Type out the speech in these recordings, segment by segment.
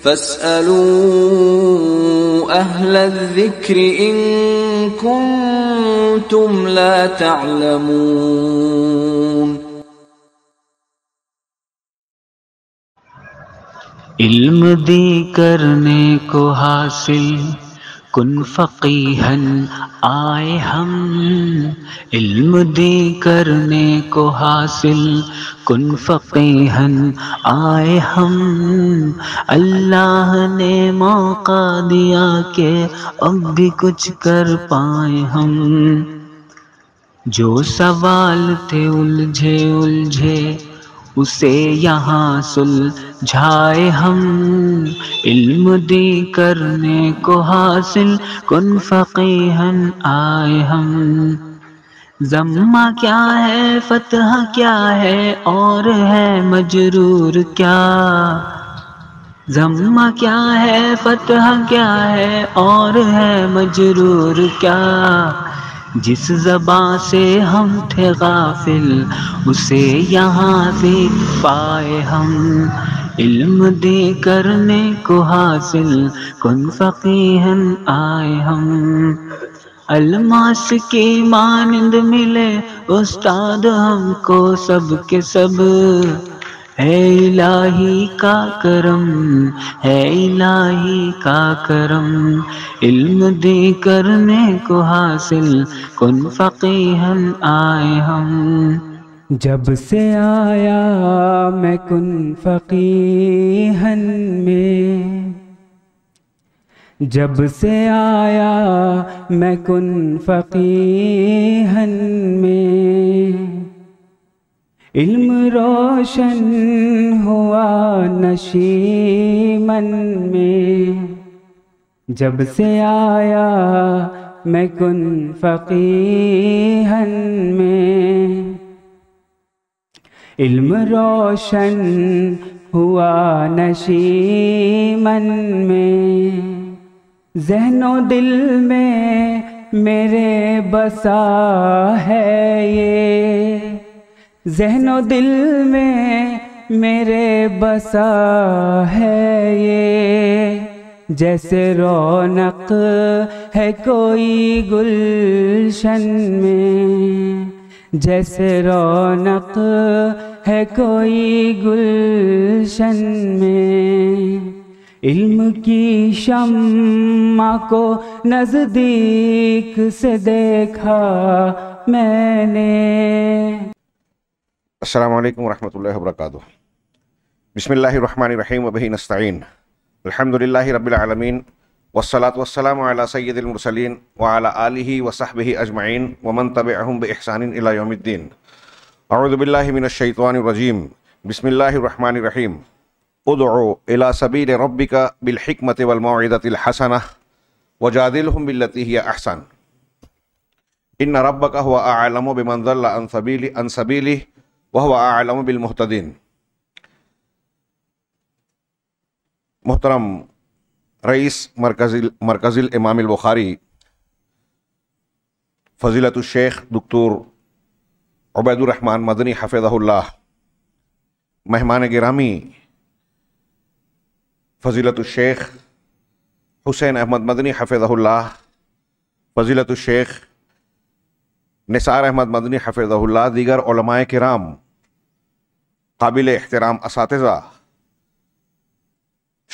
فاسألوا أهل الذكر إن كنتم لا تعلمون علم دی کرنے کو حاصل कुन फ़कीहन आए हम इल्म दे करने को हासिल कुन फ़कीहन आए हम अल्लाह ने मौका दिया के अब भी कुछ कर पाए हम जो सवाल थे उलझे उलझे उसे यहाँ सुलझाए हम इल्म दे करने को हासिल कुन फ़कीहन आए हम जम्मा क्या है फतह क्या है और है मजरूर क्या जम्मा क्या है फतह क्या है और है मजरूर क्या जिस जबा से हम थे गाफिल उसे यहाँ देख पाए हम इल्म दे करने को हासिल कन फ़कीहन आए हम अलमास के मानंद मिले उस्ताद हमको सब के सब है इलाही का करम है इलाही का करम इल्म दे करने को हासिल कुन फ़कीहन आए हम जब से आया मैं कुन फ़कीहन में जब से आया मैं कुन फ़कीहन में इल्म रोशन हुआ नशी मन में जब से आया मैं कुन फ़कीहन में इल्म रोशन हुआ नशी मन में जहनो दिल में मेरे बसा है ये जहनो दिल में मेरे बसा है ये जैसे रौनक है कोई गुलशन में जैसे रौनक है कोई गुलशन में इल्म की शम्मा को नज़दीक से देखा मैंने السلام عليكم ورحمة الله وبركاته بسم الله الرحمن الرحيم وبه نستعين الحمد لله رب العالمين والصلاة والسلام على سيد المرسلين وعلى آله وصحبه أجمعين ومن تبعهم بإحسان إلى يوم الدين أعوذ بالله من الشيطان الرجيم بسم الله الرحمن الرحيم ادعو إلى سبيل ربك بالحكمة والموعدة الحسنة وجادلهم بالتي هي أحسن إن ربك هو أعلم بمن ضل عن سبيله वह आलम बिलमहतदीन मोहतरम रईस मरकज़िल मरकज़िल इमाम बुखारी फजीलत शेख दक्तूर उबैदुलरहमान मदनी हफ़िज़ल्ला मेहमान गिरामी फजीलत शेख हुसैन अहमद मदनी हफ़िज़ल्ला फजीलत शेख निसार अहमद मदनी हफ़िज़ल्ला दीगर कराम काबिल एहतराम इस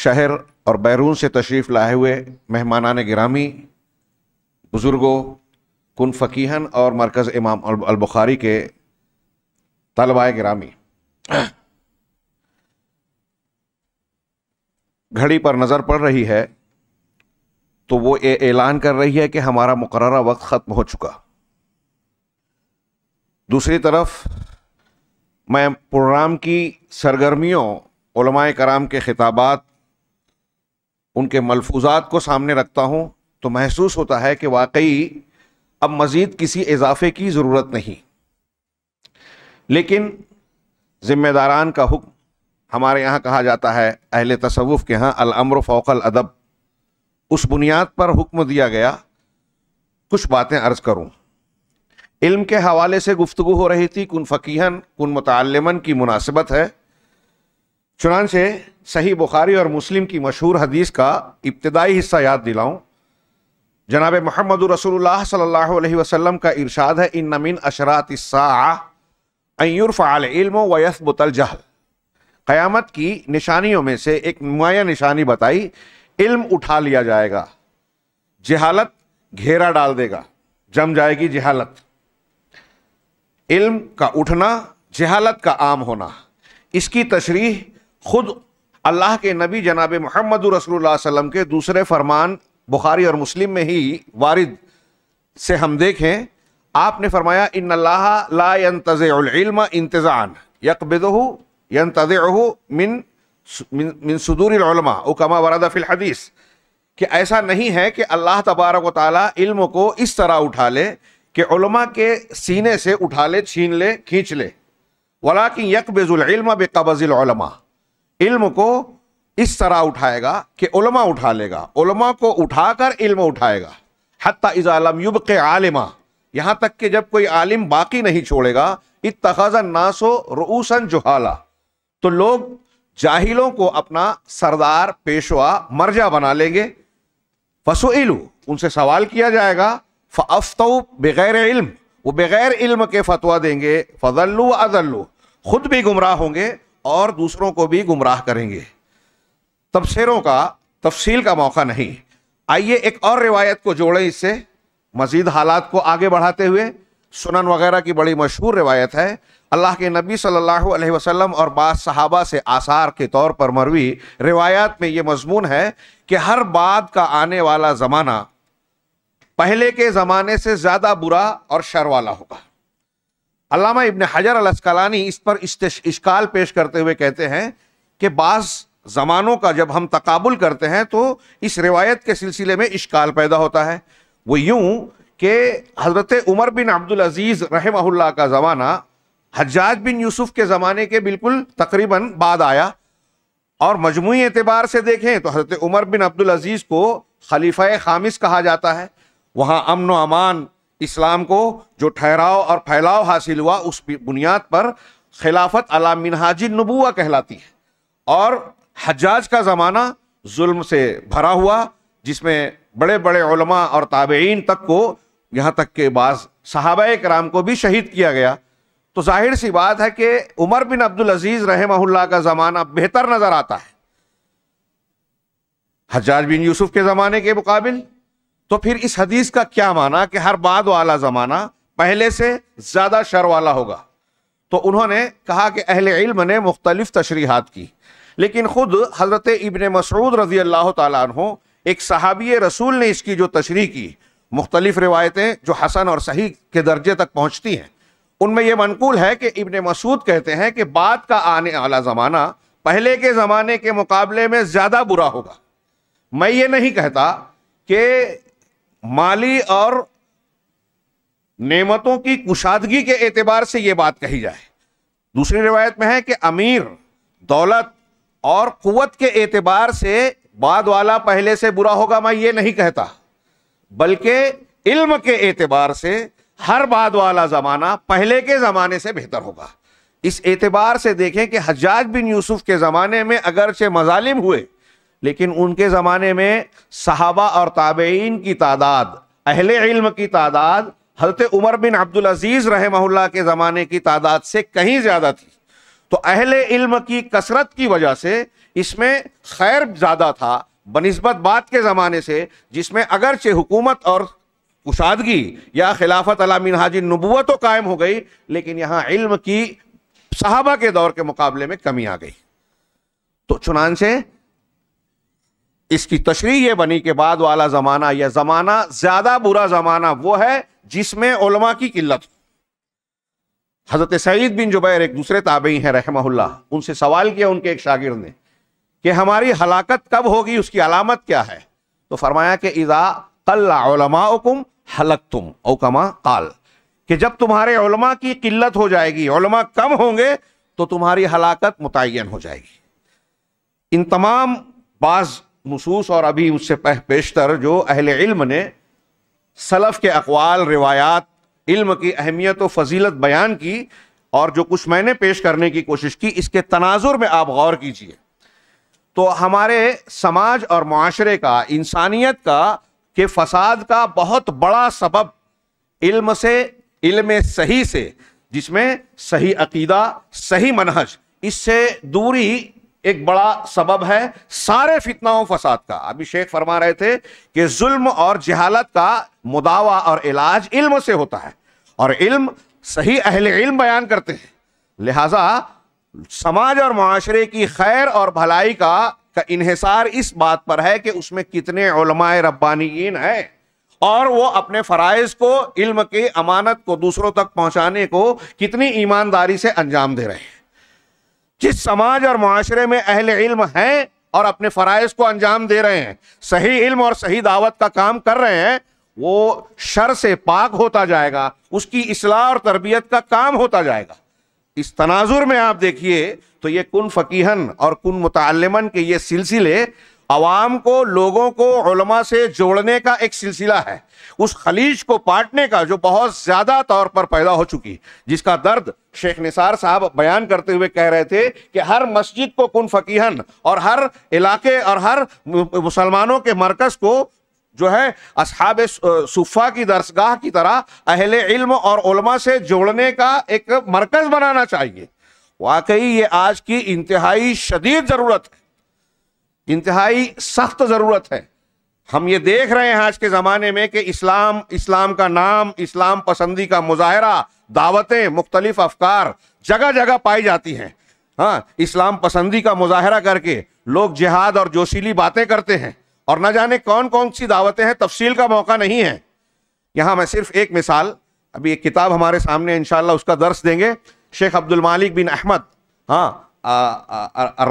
शहर और बैरून से तशरीफ़ लाए हुए मेहमानान गिरामी बुज़ुर्गों कन फ़कीहन और मरकज़ इमाम अलबुखारी के तलबा गिरामी घड़ी पर नज़र पड़ रही है तो वो ये ऐलान कर रही है कि हमारा मुकर वक्त ख़त्म हो चुका दूसरी तरफ मैं प्रोग्राम की सरगर्मियों कराम के ख़िताबात उनके मलफूजात को सामने रखता हूँ तो महसूस होता है कि वाकई अब मज़ीद किसी इजाफे की ज़रूरत नहीं लेकिन ज़िम्मेदारान का हुक्म हमारे यहाँ कहा जाता है अहल तसवुफ़ के यहाँ अलमर फ़ौकल अदब उस बुनियाद पर हुक्म दिया गया कुछ बातें अर्ज़ करूँ इल्म के हवाले से गुफ्तु हो रही थी कन फ़कीहन कन मुतमन की मुनासिबत है चुनान से सही बुखारी और मुस्लिम की मशहूर हदीस का इब्तदाई हिस्सा याद दिलाऊँ जनाब महमद रसूल सल्ला वसम का इरशाद है इन नमिन अशरात इल्म वयसबुतल जहल क़यामत की निशानियों में से एक नुमाया निशानी बताई इल्म उठा लिया जाएगा जहालत घेरा डाल देगा जम जाएगी जहालत इल्म का उठना जहालत का आम होना इसकी तशरीह खुद अल्लाह के नबी जनाब महमद रसोल्ला के दूसरे फरमान बुखारी और मुस्लिम में ही वारिद से हम देखें आपने फरमाया इन लातज़म इंतज़ान यकबदह यंतज़ह मिन मिन सदूरमा उकमा वरदा हदीस कि ऐसा नहीं है कि अल्लाह तबारक वाली इल्म को इस तरह उठा ले कि उलमा के सीने से उठा ले छीन ले खींच ले वला कि यक बेजुल बेकबज़िलमा इल्म को इस तरह उठाएगा कि उलमा उठा लेगा उलमा को उठाकर इल्म उठाएगा हती इज़ालम युब के आलिमा यहाँ तक कि जब कोई आलिम बाकी नहीं छोड़ेगा इतखज़ नासो रूसन जुहाला तो लोग जाहिलों को अपना सरदार पेशवा मर्जा बना लेंगे फसो उनसे सवाल किया जाएगा फ़ास्तो बग़ैर इल्म वो बग़ैर इल्म के फतवा देंगे फ़जल्लु अजल्लु खुद भी गुमराह होंगे और दूसरों को भी गुमराह करेंगे तबसरों का तफसील का मौका नहीं आइए एक और रिवायत को जोड़ें इससे मज़ीद हालात को आगे बढ़ाते हुए सुनन वगैरह की बड़ी मशहूर रिवायत है अल्लाह के नबी सल्लल्लाहु अलैहि वसल्लम और बाद सहाबा से आसार के तौर पर मरवी रिवायात में ये मजमून है कि हर बाद का आने वाला ज़माना पहले के ज़माने से ज़्यादा बुरा और शर वाला होगा अलामा इब्ने हजर अल अस्कलानी इस पर इश्काल पेश करते हुए कहते हैं कि बास ज़मानों का जब हम तकाबुल करते हैं तो इस रिवायत के सिलसिले में इश्काल पैदा होता है वो यूँ कि हज़रत उमर बिन अब्दुल अजीज़ रहमहुल्ला का ज़माना हजाज बिन यूसुफ के ज़माने के बिल्कुल तकरीबन बाद आया और मजमू एतबार से देखें तो हज़रत उमर बिन अब्दुल अजीज़ को खलीफा खामिस कहा जाता है वहाँ अमन व अमान इस्लाम को जो ठहराव और फैलाव हासिल हुआ उस बुनियाद पर खिलाफत अला मिनहाज नबुआ कहलाती है और हजाज का ज़माना जुल्म से भरा हुआ जिसमें बड़े बड़े उलमा और ताबेन तक को यहाँ तक के बाद सहाब कराम को भी शहीद किया गया तो जाहिर सी बात है कि उमर बिन अब्दुल अजीज़ रहमहुल्ला का ज़माना बेहतर नज़र आता है हजाज बिन यूसुफ के ज़माने के मुकाबले तो फिर इस हदीस का क्या माना कि हर बाद वाला ज़माना पहले से ज़्यादा शर वाला होगा तो उन्होंने कहा कि अहल इल्म ने मुख्तलिफ तशरीहत की लेकिन ख़ुद हज़रत इबन मसरूद रज़ी अल्लाह तु एक सहाबी रसूल ने इसकी जो तशरी की मुख्तलिफ रिवायतें जो हसन और सही के दर्जे तक पहुँचती हैं उनमें यह मनकूल है कि इबन मसूद कहते हैं कि बाद का आने वाला ज़माना पहले के ज़माने के मुकाबले में ज़्यादा बुरा होगा मैं ये नहीं कहता कि माली और नेमतों की कुशादगी के एतबार से ये बात कही जाए दूसरी रिवायत में है कि अमीर दौलत और कुत के एतबार से बाद वाला पहले से बुरा होगा मैं ये नहीं कहता बल्कि इल्म के एतबार से हर बाद वाला ज़माना पहले के ज़माने से बेहतर होगा इस एतबार से देखें कि हजाज बिन यूसुफ के ज़माने में अगरचे मजालिम हुए लेकिन उनके ज़माने में सहाबा और ताबेन की तादाद अहले इल्म की तादाद हजरत उमर बिन अब्दुल अजीज़ रहमहुल्ला के ज़माने की तादाद से कहीं ज़्यादा थी तो अहले इल्म की कसरत की वजह से इसमें खैर ज़्यादा था बनस्बत बाद के ज़माने से जिसमें अगरचे हुकूमत और कुशादगी या खिलाफत अलामिन हाजी नबूत तो कायम हो गई लेकिन यहाँ इल्म की सहाबा के दौर के मुकाबले में कमी आ गई तो चुनान से इसकी तशरी ये बनी कि बाद वाला ज़माना यह ज़माना ज़्यादा बुरा ज़माना वो है जिसमें उलमा की किल्लत हज़रत सईद बिन जुबैर एक दूसरे ताबई हैं रहमहुल्ला उनसे सवाल किया उनके एक शागिर ने कि हमारी हलाकत कब होगी उसकी अलामत क्या है तो फरमाया कि इज़ा कल्लाकुम हलक तुम ओकमा काल कि जब तुम्हारे उलमा की किल्लत हो जाएगी उलमा कम होंगे तो तुम्हारी हलाकत मुतन हो जाएगी इन तमाम बाज़ नसूस और अभी उससे पेशतर जो अहल इल्म ने सलफ़ के अकवाल रिवायात इल्म की अहमियत व फजीलत बयान की और जो कुछ मैंने पेश करने की कोशिश की इसके तनाजुर में आप गौर कीजिए तो हमारे समाज और माशरे का इंसानियत का के फसाद का बहुत बड़ा सबब इल्म से इल्म सही से जिसमें सही अकीदा सही मनहज इससे दूरी एक बड़ा सबब है सारे फितनाओं फसाद का अभी शेख फरमा रहे थे कि जुल्म और जहालत का मुदावा और इलाज इल्म से होता है और इल्म सही अहले इल्म बयान करते हैं लिहाजा समाज और माशरे की खैर और भलाई का का इहिसार इस बात पर है कि उसमें कितने रब्बानी हैं और वो अपने फ़राइज़ को इल्म के अमानत को दूसरों तक पहुंचाने को कितनी ईमानदारी से अंजाम दे रहे हैं जिस समाज और माशरे में अहल इल्म हैं और अपने फ़रज़ को अंजाम दे रहे हैं सही इल्म और सही दावत का काम कर रहे हैं वो शर से पाक होता जाएगा उसकी असलाह और तरबियत का काम होता जाएगा इस तनाजुर में आप देखिए तो ये कन फ़कीहन और कन मुतमन के ये सिलसिले आवाम को लोगों को उलमा से जोड़ने का एक सिलसिला है उस खलीज को पाटने का जो बहुत ज़्यादा तौर पर पैदा हो चुकी जिसका दर्द शेख निसार साहब बयान करते हुए कह रहे थे कि हर मस्जिद को कुन फ़कीहन और हर इलाके और हर मुसलमानों के मरकज़ को जो है अब सुफ़ा की दरसगाह की तरह अहल इल्म और उलमा से जोड़ने का एक मरकज़ बनाना चाहिए वाकई ये आज की इंतहाई शदीद ज़रूरत है इंतहाई सख्त ज़रूरत है हम ये देख रहे हैं आज के ज़माने में कि इस्लाम इस्लाम का नाम इस्लाम पसंदी का मुजाहरा दावतें मुख्तलिफ अफकार जगह जगह पाई जाती हैं हाँ इस्लाम पसंदी का मुजाहरा करके लोग जिहाद और जोशीली बातें करते हैं और न जाने कौन कौन सी दावतें हैं तफसील का मौका नहीं है यहाँ मैं सिर्फ एक मिसाल अभी एक किताब हमारे सामने इनशाला उसका दर्स देंगे शेख अब्दुल मालिक बिन अहमद हाँ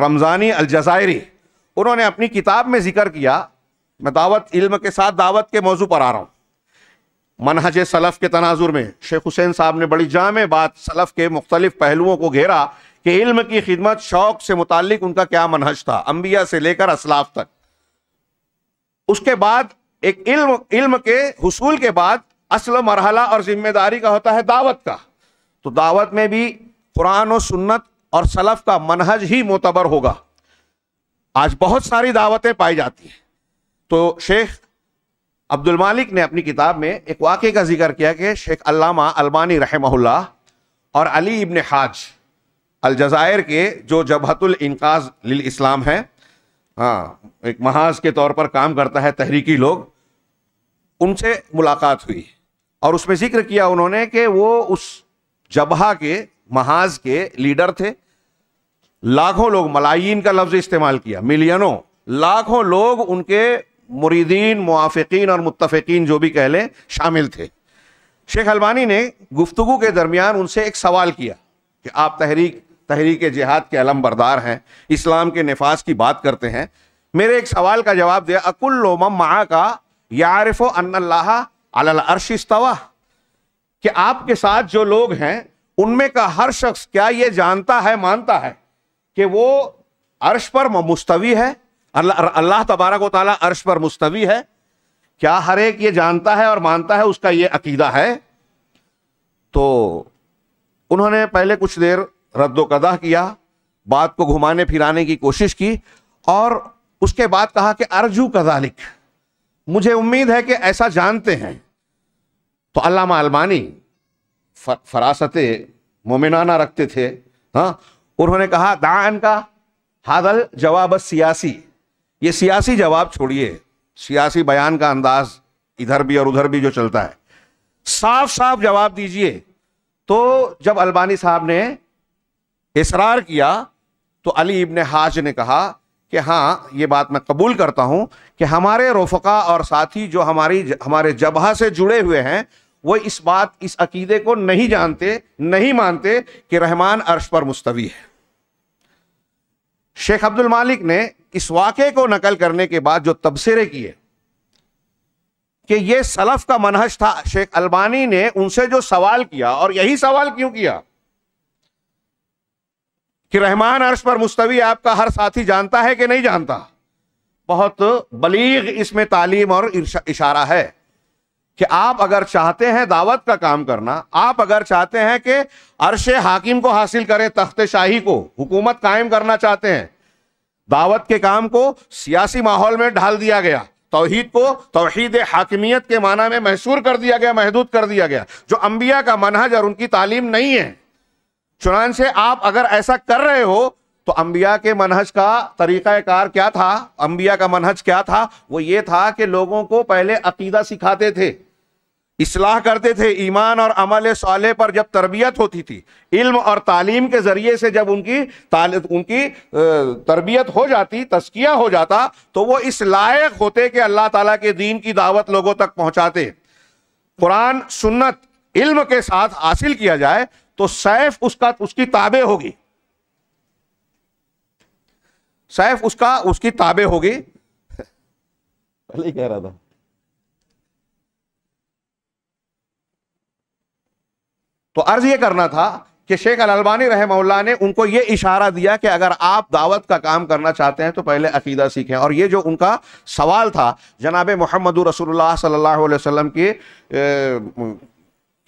रमज़ानी अलजायरी उन्होंने अपनी किताब में जिक्र किया मैं दावत इल्म के साथ दावत के मौजू पर आ रहा हूँ मनहज सलफ़ के तनाजुर में शेख हुसैन साहब ने बड़ी जाम बात सलफ़ के मुख्तलिफ पहलुओं को घेरा कि इल्म की खिदमत शौक से मुतालिक उनका क्या मनहज था अम्बिया से लेकर असलाफ तक उसके बाद एक इल्म इल्म के हसूल के बाद असल मरहला और जिम्मेदारी का होता है दावत का तो दावत में भी कुरान और सुन्नत और सलफ़ का मनहज ही मोतबर होगा आज बहुत सारी दावतें पाई जाती हैं तो शेख अब्दुल मालिक ने अपनी किताब में एक वाक़े का जिक्र किया कि शेख अल्लामा अलमानी रहमहुल्ला और अली इब्न हाज अलजायर के जो जबहतुल इनकाज लिल इस्लाम है हाँ एक महाज के तौर पर काम करता है तहरीकी लोग उनसे मुलाकात हुई और उसमें जिक्र किया उन्होंने कि वो उस जबहा के महाज के लीडर थे लाखों लोग मलाइन का लफ्ज़ इस्तेमाल किया मिलियनों लाखों लोग उनके मुरीदीन मुआफ़िकीन और मुतफ़िकीन जो भी कह लें शामिल थे शेख अलबानी ने गुफ्तु के दरमियान उनसे एक सवाल किया कि आप तहरीक तहरीक जिहाद के अलम बरदार हैं इस्लाम के नफाज की बात करते हैं मेरे एक सवाल का जवाब दिया अकुल्लोम महा का यारफ़ो अरशवा कि आपके साथ जो लोग हैं उनमें का हर शख्स क्या ये जानता है मानता है कि वो अर्श पर मुस्तवी है अल्लाह तबारक वाली अर्श पर मुस्तवी है क्या हर एक ये जानता है और मानता है उसका ये अकीदा है तो उन्होंने पहले कुछ देर रद्दोकदा किया बात को घुमाने फिराने की कोशिश की और उसके बाद कहा कि अर्जू कदालिक मुझे उम्मीद है कि ऐसा जानते हैं तो अल्लामा अलमानी फरासत मोमिनाना रखते थे हाँ उन्होंने कहा दान का हादल जवाब सियासी ये सियासी जवाब छोड़िए सियासी बयान का अंदाज इधर भी और उधर भी जो चलता है साफ साफ जवाब दीजिए तो जब अल्बानी साहब ने इसरार किया तो अली इबन हाज ने कहा कि हाँ ये बात मैं कबूल करता हूं कि हमारे रोफका और साथी जो हमारी हमारे जबह से जुड़े हुए हैं वो इस बात इस अकीदे को नहीं जानते नहीं मानते कि रहमान अर्श पर मुस्तवी है शेख अब्दुल मालिक ने इस वाक्य को नकल करने के बाद जो तबसरे किए कि यह सलफ का मनहज था शेख अलबानी ने उनसे जो सवाल किया और यही सवाल क्यों किया कि रहमान अर्श पर मुस्तवी आपका हर साथी जानता है कि नहीं जानता बहुत बलीग इसमें तालीम और इशारा है कि आप अगर चाहते हैं दावत का काम करना आप अगर चाहते हैं कि अरश हाकिम को हासिल करें तख्त शाही को हुकूमत कायम करना चाहते हैं दावत के काम को सियासी माहौल में ढाल दिया गया तोहहीद को तोहहीद हाकिमियत के माना में महसूर कर दिया गया महदूद कर दिया गया जो अम्बिया का मनहज और उनकी तालीम नहीं है चुनान से आप अगर ऐसा कर रहे हो तो अम्बिया के मनहज का तरीक़ाकार क्या था अम्बिया का मनहज क्या था वो ये था कि लोगों को पहले अकीदा सिखाते थे इसलाह करते थे ईमान और अमल साले पर जब तरबियत होती थी इल्म और तालीम के ज़रिए से जब उनकी उनकी तरबियत हो जाती तस्किया हो जाता तो वो इस लायक होते कि अल्लाह ताला के दीन की दावत लोगों तक पहुंचाते कुरान सुन्नत इल्म के साथ हासिल किया जाए तो सैफ उसका उसकी ताबे होगी सैफ उसका उसकी ताबे होगी पहले कह रहा था तो अर्ज ये करना था कि शेख अलबानी रहमल्ला ने उनको ये इशारा दिया कि अगर आप दावत का काम करना चाहते हैं तो पहले अकीदा सीखें और ये जो उनका सवाल था जनाब मोहम्मद रसोल्ला सल्ला अलैहि के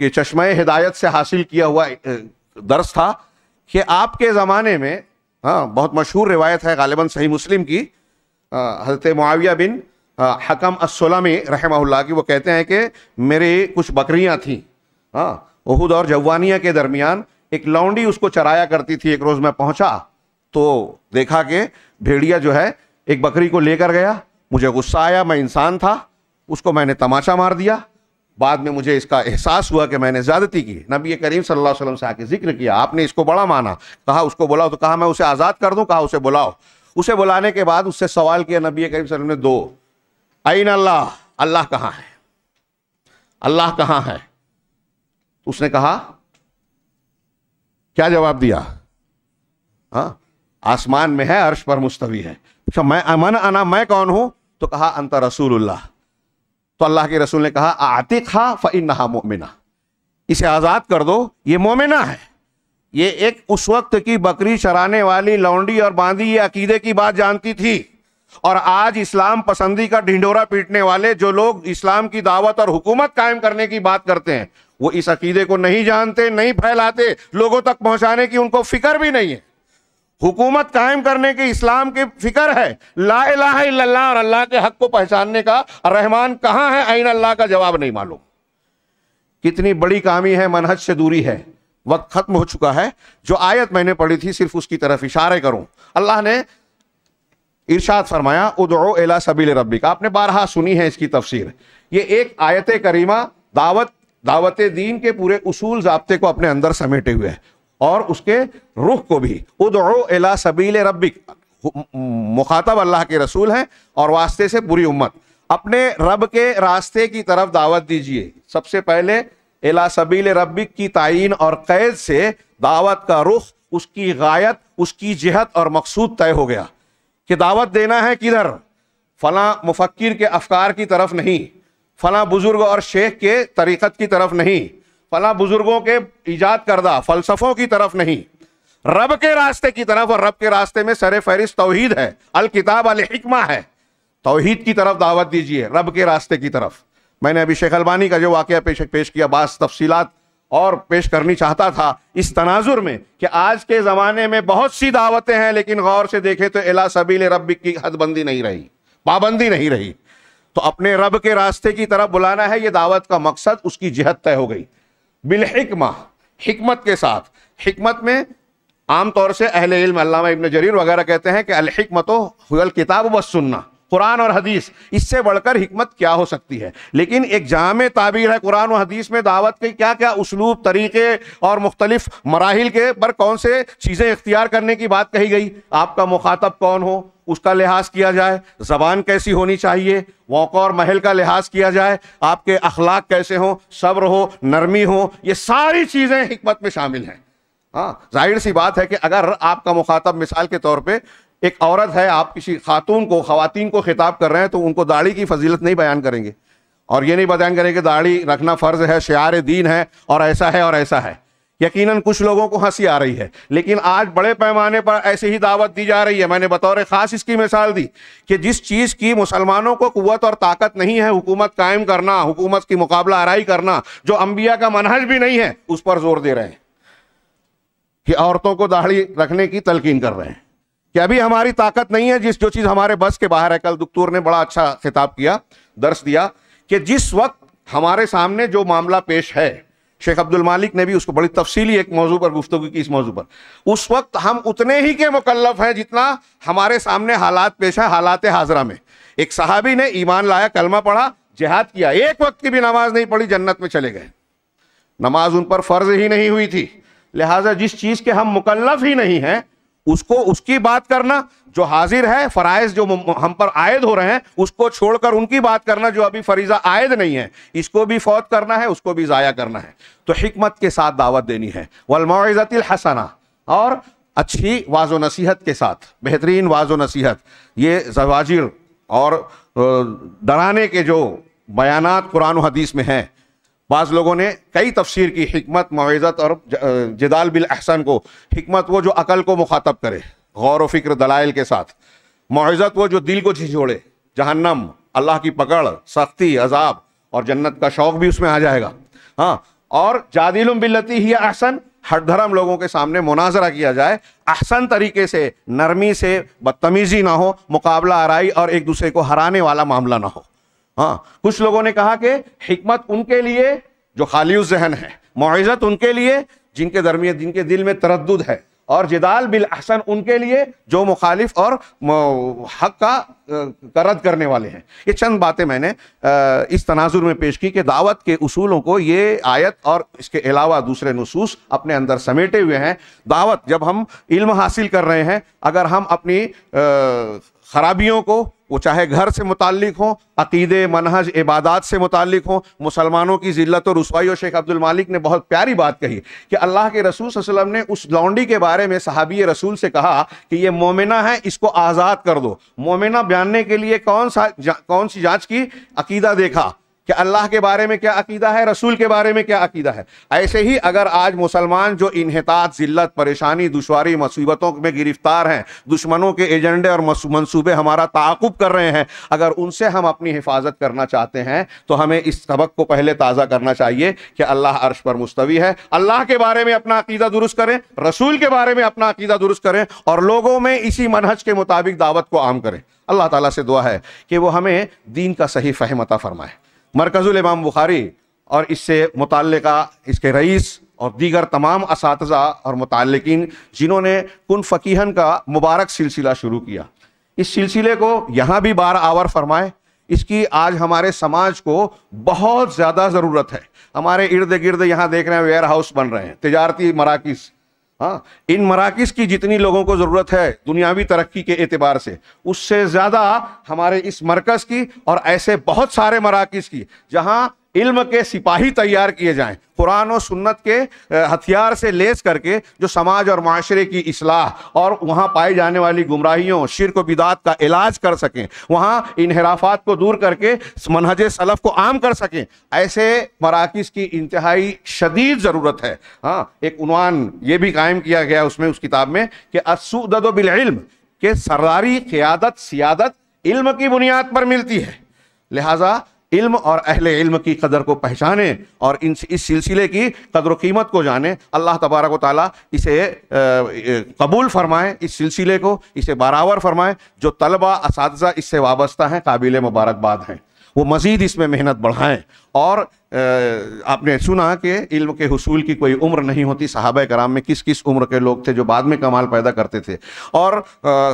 के चश्मे हिदायत से हासिल किया हुआ दर्स था कि आपके ज़माने में हाँ बहुत मशहूर रिवायत है गालिबा सही मुस्लिम की हजरत मुआविया बिन हकम असलम रहमल्ला की वो कहते हैं कि मेरे कुछ बकरियाँ थीं हाँ ओहद और जवानिया के दरमियान एक लौंडी उसको चराया करती थी एक रोज़ मैं पहुंचा तो देखा कि भेड़िया जो है एक बकरी को लेकर गया मुझे गुस्सा आया मैं इंसान था उसको मैंने तमाचा मार दिया बाद में मुझे इसका एहसास हुआ कि मैंने ज़्यादती की नबी करीम सल्लल्लाहु अलैहि वसल्लम से आके जिक्र किया आपने इसको बड़ा माना कहा उसको बुलाओ तो कहा मैं उसे आज़ाद कर दूँ कहा उसे बुलाओ उसे बुलाने के बाद उससे सवाल किया नबी करीम वसल्लम ने दो आईन अल्लाह अल्लाह कहाँ है अल्लाह कहाँ है उसने कहा क्या जवाब दिया हा? आसमान में है अर्श पर मुस्तवी है अच्छा मैं अमन अना मैं कौन हूं तो कहा अंत रसूलुल्लाह तो अल्लाह के रसूल ने कहा आतिक हा फ़िन मोमिना इसे आज़ाद कर दो ये मोमिना है ये एक उस वक्त की बकरी चराने वाली लौंडी और बांदी ये अकीदे की बात जानती थी और आज इस्लाम पसंदी का ढिंडोरा पीटने वाले जो लोग इस्लाम की दावत और हुकूमत कायम करने की बात करते हैं वो इस अकीदे को नहीं जानते नहीं फैलाते लोगों तक पहुंचाने की उनको फिक्र भी नहीं है हुकूमत कायम करने की इस्लाम की फिक्र है ला इलाहा और अल्लाह के हक को पहचानने का रहमान कहाँ है आइन अल्लाह का जवाब नहीं मालूम कितनी बड़ी कामी है मनहज से दूरी है वक्त खत्म हो चुका है जो आयत मैंने पढ़ी थी सिर्फ उसकी तरफ इशारे करूं अल्लाह ने इरशाद फरमाया उदो एला सबील का आपने बारहा सुनी है इसकी तफसीर ये एक आयत करीमा दावत दावत दीन के पूरे उसूल जबते को अपने अंदर समेटे हुए है और उसके रुख को भी उदो एला सबील रबिक मुखातब अल्लाह के रसूल हैं और वास्ते से पूरी उम्मत अपने रब के रास्ते की तरफ दावत दीजिए सबसे पहले एला सबील रबिक की तयन और कैद से दावत का रुख उसकी गायत उसकी जहत और मकसूद तय हो गया कि दावत देना है किधर फला मुफक्र के अफकार की तरफ नहीं फला बुज़ुर्ग और शेख के तरीक़त की तरफ नहीं फला बुज़ुर्गों के ईजाद करदा फ़लसफ़ों की तरफ नहीं रब के रास्ते की तरफ और रब के रास्ते में सर फहरिस्त तोहहीद है अल किताब हिकमा है तोहहीद की तरफ दावत दीजिए रब के रास्ते की तरफ मैंने अभी शेख अलबानी का जो वाक़ पेश पेश किया बास तफसीलात और पेश करनी चाहता था इस तनाजुर में कि आज के ज़माने में बहुत सी दावतें हैं लेकिन गौर से देखें तो एला सबील रब की हदबंदी नहीं रही पाबंदी नहीं रही तो अपने रब के रास्ते की तरफ बुलाना है ये दावत का मकसद उसकी जहत तय हो गई बिलहिकमा हिकमत के साथ हिकमत में आमतौर से अहले इल्म अल्लामा इब्न जरीर वगैरह कहते हैं कि अलहिकमत हुल किताब व सुन्ना कुरान और हदीस इससे बढ़कर हिकमत क्या हो सकती है लेकिन एक जाम ताबीर है कुरान और हदीस में दावत के क्या क्या उसलूब तरीके और मुख्तलिफ मराहल के पर कौन से चीज़ें इख्तियार करने की बात कही गई आपका मुखातब कौन हो उसका लिहाज किया जाए ज़बान कैसी होनी चाहिए मौका और महल का लिहाज किया जाए आपके अखलाक कैसे हों सब्र हो नरमी हो ये सारी चीज़ें हमत में शामिल हैं हाँ जाहिर सी बात है कि अगर आपका मुखातब मिसाल के तौर पर एक औरत है आप किसी खातून को खातन को खिताब कर रहे हैं तो उनको दाढ़ी की फजीलत नहीं बयान करेंगे और ये नहीं बयान करेंगे दाढ़ी रखना फ़र्ज़ है शार दीन है और ऐसा है और ऐसा है यकीनन कुछ लोगों को हंसी आ रही है लेकिन आज बड़े पैमाने पर ऐसे ही दावत दी जा रही है मैंने बतौर खास इसकी मिसाल दी कि जिस चीज़ की मुसलमानों को कुत और ताकत नहीं है हुकूमत कायम करना हुकूमत की मुकाबला आरई करना जो अम्बिया का मनहज भी नहीं है उस पर जोर दे रहे हैं कि औरतों को दाढ़ी रखने की तलकीन कर रहे हैं कि अभी हमारी ताकत नहीं है जिस जो चीज़ हमारे बस के बाहर है कल दुक्तूर ने बड़ा अच्छा खिताब किया दर्श दिया कि जिस वक्त हमारे सामने जो मामला पेश है शेख अब्दुल मालिक ने भी उसको बड़ी तफसीली एक मौजू पर गुफ्तु की इस मौजू पर उस वक्त हम उतने ही के मुकलफ हैं जितना हमारे सामने हालात पेश है हालात हाजरा में एक सहाबी ने ईमान लाया कलमा पढ़ा जिहाद किया एक वक्त की भी नमाज नहीं पढ़ी जन्नत में चले गए नमाज उन पर फर्ज ही नहीं हुई थी लिहाजा जिस चीज़ के हम मुकलफ ही नहीं हैं उसको उसकी बात करना जो हाजिर है फराइज जो हम पर आयद हो रहे हैं उसको छोड़कर उनकी बात करना जो अभी फरीजा आयद नहीं है इसको भी फौत करना है उसको भी ज़ाया करना है तो हमत के साथ दावत देनी है वलमाज़तिल हसना और अच्छी वाजो नसीहत के साथ बेहतरीन वाजो नसीहत ये जवाजिर और डराने के जो बयान कुरान हदीस में हैं बाज़ लोगों ने कई तफसीर की हमत मवेज़त और जिदाल बिल अहसन को हमत वो जो अकल को मुखातब करे गौर व फिक्र दलाइल के साथ मवेज़त वो जो दिल को झिझोड़े जहन्नम अल्लाह की पकड़ सख्ती अजाब और जन्नत का शौक़ भी उसमें आ जाएगा हाँ और जादिल बिल्लती ही अहसन हर धर्म लोगों के सामने मुनाजरा किया जाए अहसन तरीके से नरमी से बदतमीज़ी ना हो मुकाबला आरई और एक दूसरे को हराने वाला मामला ना हो हाँ कुछ लोगों ने कहा कि हमत उनके लिए जो खाली जहन है मुआजत उनके लिए जिनके दरमिया जिनके दिल में तरद है और जिदाल बिल अहसन उनके लिए जो मुखालिफ और हक का करद करने वाले हैं ये चंद बातें मैंने इस तनाजुर में पेश की कि दावत के उसूलों को ये आयत और इसके अलावा दूसरे नसूस अपने अंदर समेटे हुए हैं दावत जब हम इल्म हासिल कर रहे हैं अगर हम अपनी खराबियों को वो चाहे घर से मुतक़ हों अकीदे मनहज इबादत से मुतालिक हों मुसलमानों की ज़िल्त और रसवाई और शेख अब्दुल मालिक ने बहुत प्यारी बात कही कि अल्लाह के रसूल वसलम ने उस लौंडी के बारे में सहाबी रसूल से कहा कि ये मोमिना है इसको आज़ाद कर दो मोमिना बयानने के लिए कौन सा कौन सी जाँच की अकीदा देखा कि अल्लाह के बारे में क्या अकीदा है रसूल के बारे में क्या अकीदा है ऐसे ही अगर आज मुसलमान जो इनहतात जिल्लत परेशानी दुशारी मुसीबतों में गिरफ्तार हैं दुश्मनों के एजेंडे और मनसूबे हमारा ताकुब कर रहे हैं अगर उनसे हम अपनी हिफाजत करना चाहते हैं तो हमें इस सबक को पहले ताज़ा करना चाहिए कि अल्लाह अर्श पर मुस्तवी है अल्लाह के बारे में अपना अकीदा दुरुस्त करें रसूल के बारे में अपना अकीदा दुरुस्त करें और लोगों में इसी मनहज के मुताबिक दावत को आम करें अल्लाह ताला से दुआ है कि वो हमें दीन का सही फहमता फरमाए मरकज़ुल इमाम बुखारी और इससे मुतल इसके रईस और दीगर तमाम इस और मुतकिन जिन्होंने कन फ़कीहन का मुबारक सिलसिला शुरू किया इस सिलसिले को यहाँ भी बार आवर फरमाए इसकी आज हमारे समाज को बहुत ज़्यादा ज़रूरत है हमारे इर्द गिर्द यहाँ देख रहे हैं वेयर हाउस बन रहे हैं तजारती मराकज़ हाँ इन मराकज की जितनी लोगों को ज़रूरत है दुनियावी तरक्की के एतबार से उससे ज़्यादा हमारे इस मरकज़ की और ऐसे बहुत सारे मराकज की जहाँ इल्म के सिपाही तैयार किए जाएं कुरान और सुन्नत के हथियार से लेस करके जो समाज और माशरे की असलाह और वहाँ पाई जाने वाली गुमराहियों शिरक बिदात का इलाज कर सकें वहाँ इनहराफात को दूर करके मनहज सलफ को आम कर सकें ऐसे मराकज़ की इंतहाई शदीद ज़रूरत है हाँ एक उनवान ये भी कायम किया गया उसमें उस किताब में कि असुदद बिलम के सरदारी क़्यादत सियादत इल्म की बुनियाद पर मिलती है लिहाजा इल्म और अहले इल्म की कदर को पहचाने और इन इस सिलसिले की कदर कीमत को जाने अल्लाह तबारक ताली इसे कबूल फरमाए इस सिलसिले को इसे बराबर फरमाए जो तलबा इस इससे वाबस्ता हैं काबिल मुबारकबाद हैं वो मज़ीद इसमें मेहनत बढ़ाएँ और आपने सुना कि इल्म के हसूल की कोई उम्र नहीं होती साहब कराम में किस किस उम्र के लोग थे जो बाद में कमाल पैदा करते थे और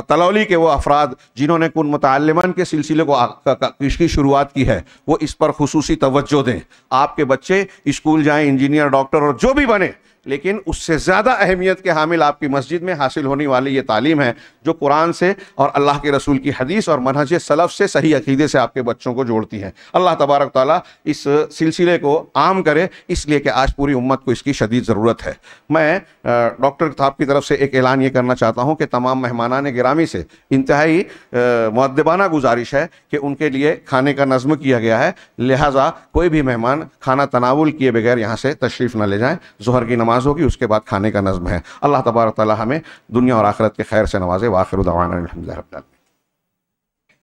तलौली के वो अफराद जिन्होंने कुन मतलमान के सिलसिले को इसकी शुरुआत की है वो इस पर खसूसी तोज्जो दें आपके बच्चे स्कूल जाएँ इंजीनियर डॉक्टर और जो भी बने लेकिन उससे ज़्यादा अहमियत के हामिल आपकी मस्जिद में हासिल होने वाली ये तालीम है जो कुरान से और अल्लाह के रसूल की हदीस और मनहज सलफ़ से सही अकीदे से आपके बच्चों को जोड़ती है अल्लाह तबारक ताली इस सिलसिले को आम करे इसलिए कि आज पूरी उम्मत को इसकी शदीद ज़रूरत है मैं डॉक्टर साहब की तरफ से एक ऐलान ये करना चाहता हूँ कि तमाम मेहमान ग्रामी से इंतहाई मददबाना गुजारिश है कि उनके लिए खाने का नज़म किया गया है लिहाजा कोई भी मेहमान खाना तनावुल किए बगैर यहाँ से तशरीफ़ न ले जाएँ जहर की नमाज नमाज होगी उसके बाद खाने का नज़म है अल्लाह तबारा ताली हमें दुनिया और आखरत के खैर से नवाजे वाखिर दावाना